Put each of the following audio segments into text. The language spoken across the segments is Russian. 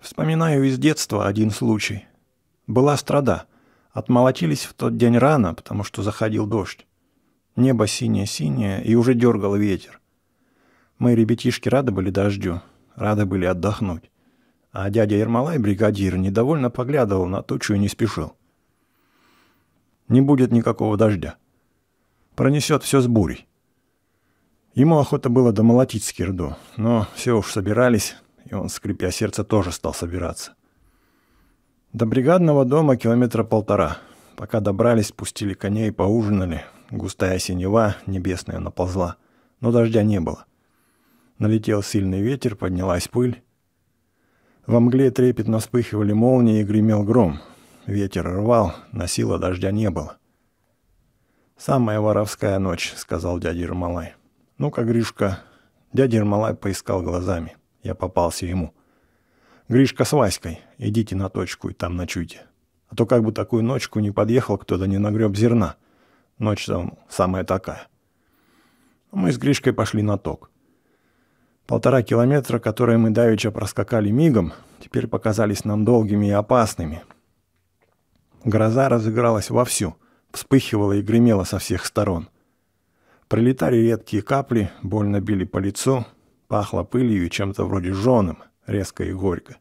Вспоминаю из детства один случай. Была страда. Отмолотились в тот день рано, потому что заходил дождь. Небо синее-синее, и уже дергал ветер. Мы, ребятишки, рады были дождю, рады были отдохнуть. А дядя Ермолай, бригадир, недовольно поглядывал на тучу и не спешил. Не будет никакого дождя. Пронесет все с бурей. Ему охота было домолотить скирду, но все уж собирались, и он, скрипя сердце, тоже стал собираться. До бригадного дома километра полтора. Пока добрались, пустили коней, поужинали. Густая синева небесная наползла, но дождя не было. Налетел сильный ветер, поднялась пыль. Во мгле трепетно вспыхивали молнии и гремел гром. Ветер рвал, носило дождя не было. «Самая воровская ночь», — сказал дядя Ермолай. «Ну-ка, Гришка». Дядя Ермолай поискал глазами. Я попался ему. «Гришка с Васькой, идите на точку и там ночуйте. А то как бы такую ночку не подъехал кто-то, не нагреб зерна. Ночь там самая такая». Мы с Гришкой пошли на ток. Полтора километра, которые мы давеча проскакали мигом, теперь показались нам долгими и опасными. Гроза разыгралась вовсю, вспыхивала и гремела со всех сторон. Прилетали редкие капли, больно били по лицу, Пахло пылью и чем-то вроде жженым, резко и горько.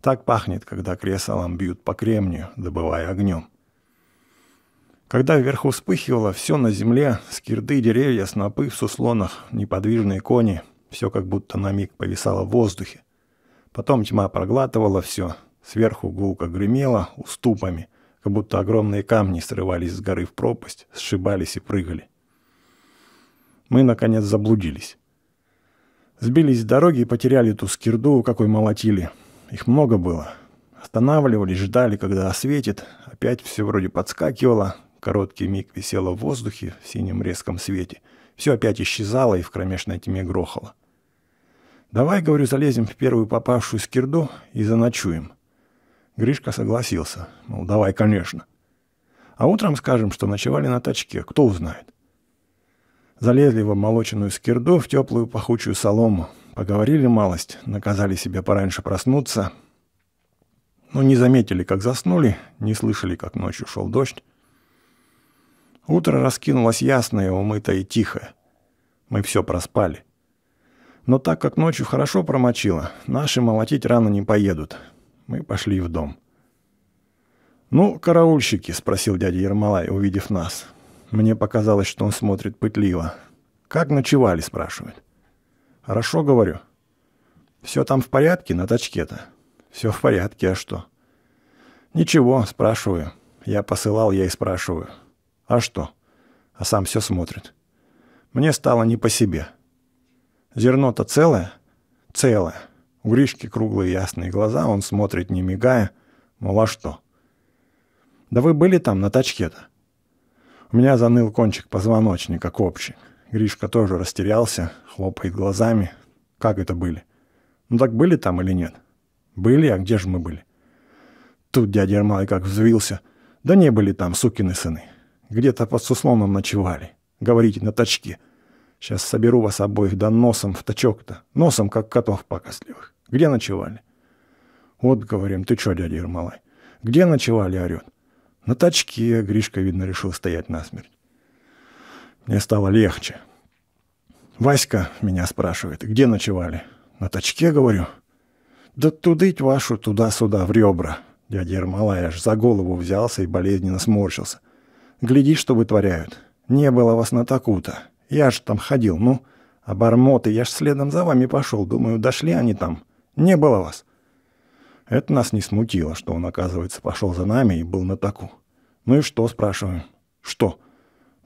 Так пахнет, когда креслом бьют по кремнию, добывая огнем. Когда вверху вспыхивало все на земле, скирды, деревья, снопы в суслонах, неподвижные кони, все как будто на миг повисало в воздухе. Потом тьма проглатывала все, сверху гулко гремело уступами, как будто огромные камни срывались с горы в пропасть, сшибались и прыгали. Мы, наконец, заблудились. Сбились с дороги и потеряли ту скирду, какой молотили. Их много было. Останавливались, ждали, когда осветит. Опять все вроде подскакивало. Короткий миг висело в воздухе в синем резком свете. Все опять исчезало и в кромешной тьме грохало. «Давай, — говорю, — залезем в первую попавшую скирду и заночуем». Гришка согласился. Мол, давай, конечно. А утром скажем, что ночевали на тачке. Кто узнает? Залезли в обмолоченную скирду, в теплую пахучую солому. Поговорили малость, наказали себе пораньше проснуться. Но не заметили, как заснули, не слышали, как ночью шел дождь. Утро раскинулось ясное, умытое и тихое. Мы все проспали. Но так как ночью хорошо промочило, наши молотить рано не поедут. Мы пошли в дом. «Ну, караульщики», — спросил дядя Ермолай, увидев нас, мне показалось, что он смотрит пытливо. «Как ночевали?» – спрашивает. «Хорошо, – говорю. Все там в порядке на тачке-то?» «Все в порядке, а что?» «Ничего», – спрашиваю. Я посылал, я и спрашиваю. «А что?» А сам все смотрит. Мне стало не по себе. Зерно-то целое? Целое. У Гришки круглые ясные глаза, он смотрит, не мигая. Мол, а что? Да вы были там на тачке-то? меня заныл кончик позвоночника копчик. Гришка тоже растерялся, хлопает глазами. Как это были? Ну так были там или нет? Были, а где же мы были? Тут дядя Ермолай как взвился. Да не были там, сукины сыны. Где-то под Суслоном ночевали. Говорите, на тачке. Сейчас соберу вас обоих, да носом в тачок-то. Носом, как котов покосливых. Где ночевали? Вот, говорим, ты чё, дядя Ермолай? Где ночевали, орёт? На тачке Гришка, видно, решил стоять насмерть. Мне стало легче. Васька меня спрашивает, где ночевали? На тачке, говорю. Да тудыть вашу туда-сюда, в ребра. Дядя Ермолай аж за голову взялся и болезненно сморщился. Гляди, что вытворяют. Не было вас на таку-то. Я ж там ходил, ну. Обормоты, а я ж следом за вами пошел. Думаю, дошли они там. Не было вас. Это нас не смутило, что он, оказывается, пошел за нами и был на таку. Ну и что, спрашиваем? Что?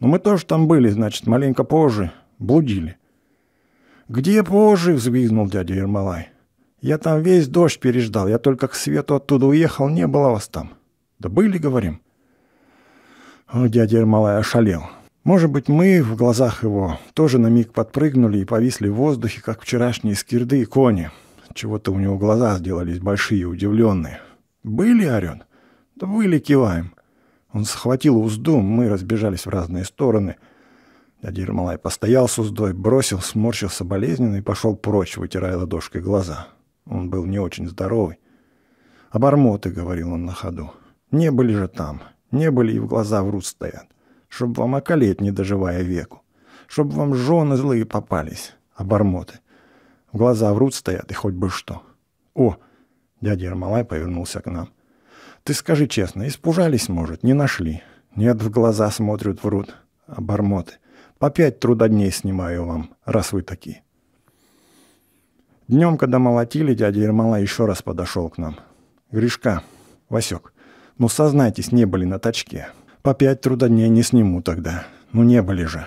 Ну мы тоже там были, значит, маленько позже. Блудили. «Где позже?» — взвизгнул дядя Ермолай. «Я там весь дождь переждал. Я только к свету оттуда уехал, не было вас там». «Да были, говорим». О, дядя Ермолай ошалел. Может быть, мы в глазах его тоже на миг подпрыгнули и повисли в воздухе, как вчерашние скирды и кони. Чего-то у него глаза сделались большие, удивленные. «Были, Орен?» «Да были, киваем». Он схватил узду, мы разбежались в разные стороны. Дядя Ермолай постоял с уздой, бросил, сморщился болезненно и пошел прочь, вытирая ладошкой глаза. Он был не очень здоровый. «Обормоты», — говорил он на ходу. «Не были же там. Не были и в глаза врут стоят. Чтоб вам околеть, не доживая веку. Чтоб вам жены злые попались. Обормоты. В глаза врут стоят, и хоть бы что. О, дядя Ермолай повернулся к нам. Ты скажи честно, испужались, может, не нашли? Нет, в глаза смотрят, врут. Обормоты. А По пять трудодней снимаю вам, раз вы такие. Днем, когда молотили, дядя Ермолай еще раз подошел к нам. Гришка, Васек, ну сознайтесь, не были на тачке. По пять трудодней не сниму тогда. Ну не были же.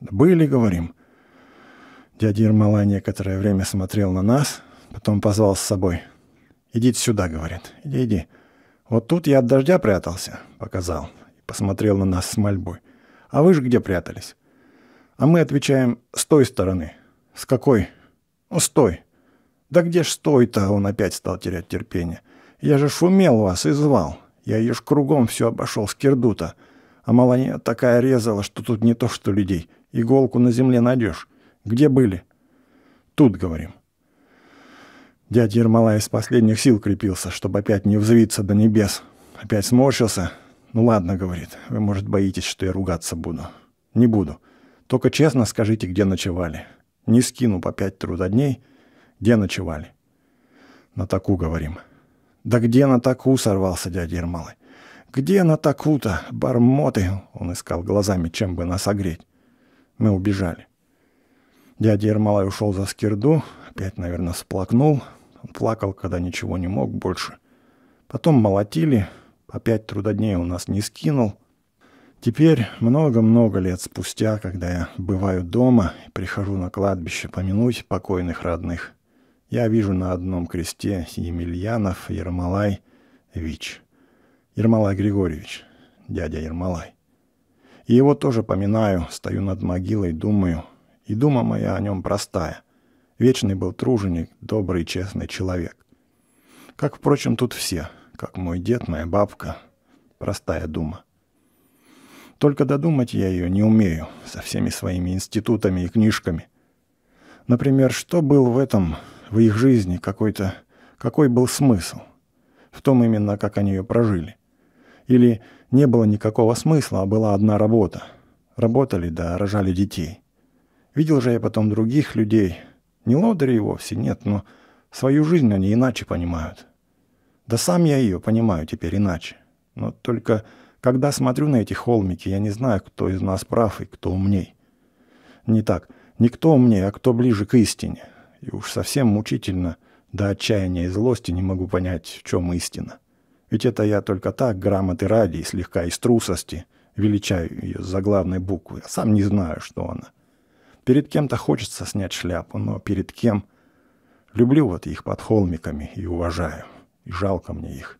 Были, говорим. Дядя Ермолай некоторое время смотрел на нас, потом позвал с собой. «Идите сюда», — говорит. «Иди, иди». «Вот тут я от дождя прятался», — показал. И посмотрел на нас с мольбой. «А вы же где прятались?» А мы отвечаем «с той стороны». «С какой?» «Ну, с той». «Да где ж стой — он опять стал терять терпение. «Я же шумел вас и звал. Я ее ж кругом все обошел с кирдута. А маланья такая резала, что тут не то что людей. Иголку на земле найдешь». Где были?» «Тут, говорим». Дядя Ермолай из последних сил крепился, чтобы опять не взвиться до небес. Опять сморщился. «Ну ладно», — говорит, — «вы, может, боитесь, что я ругаться буду». «Не буду. Только честно скажите, где ночевали. Не скину по пять трудодней. Где ночевали?» «На таку, говорим». «Да где на таку?» — сорвался дядя Ермолай. «Где на таку-то? Бармоты!» — он искал глазами, чем бы нас огреть. Мы убежали. Дядя Ермолай ушел за скирду, опять, наверное, сплакнул. Он плакал, когда ничего не мог больше. Потом молотили, опять трудодней у нас не скинул. Теперь, много-много лет спустя, когда я бываю дома и прихожу на кладбище помянуть покойных родных, я вижу на одном кресте Емельянов, Ермолай, Вич. Ермолай Григорьевич, дядя Ермолай. И его тоже поминаю, стою над могилой, думаю, и дума моя о нем простая. Вечный был труженик, добрый, честный человек. Как, впрочем, тут все, как мой дед, моя бабка. Простая дума. Только додумать я ее не умею со всеми своими институтами и книжками. Например, что был в этом, в их жизни какой-то, какой был смысл? В том именно, как они ее прожили. Или не было никакого смысла, а была одна работа. Работали да рожали детей. Видел же я потом других людей. Не лодыри вовсе, нет, но свою жизнь они иначе понимают. Да сам я ее понимаю теперь иначе. Но только когда смотрю на эти холмики, я не знаю, кто из нас прав и кто умней. Не так, не кто умней, а кто ближе к истине. И уж совсем мучительно до отчаяния и злости не могу понять, в чем истина. Ведь это я только так, грамоты ради и слегка из трусости, величаю ее за главной буквы, а сам не знаю, что она — Перед кем-то хочется снять шляпу, но перед кем? Люблю вот их под холмиками и уважаю. И жалко мне их.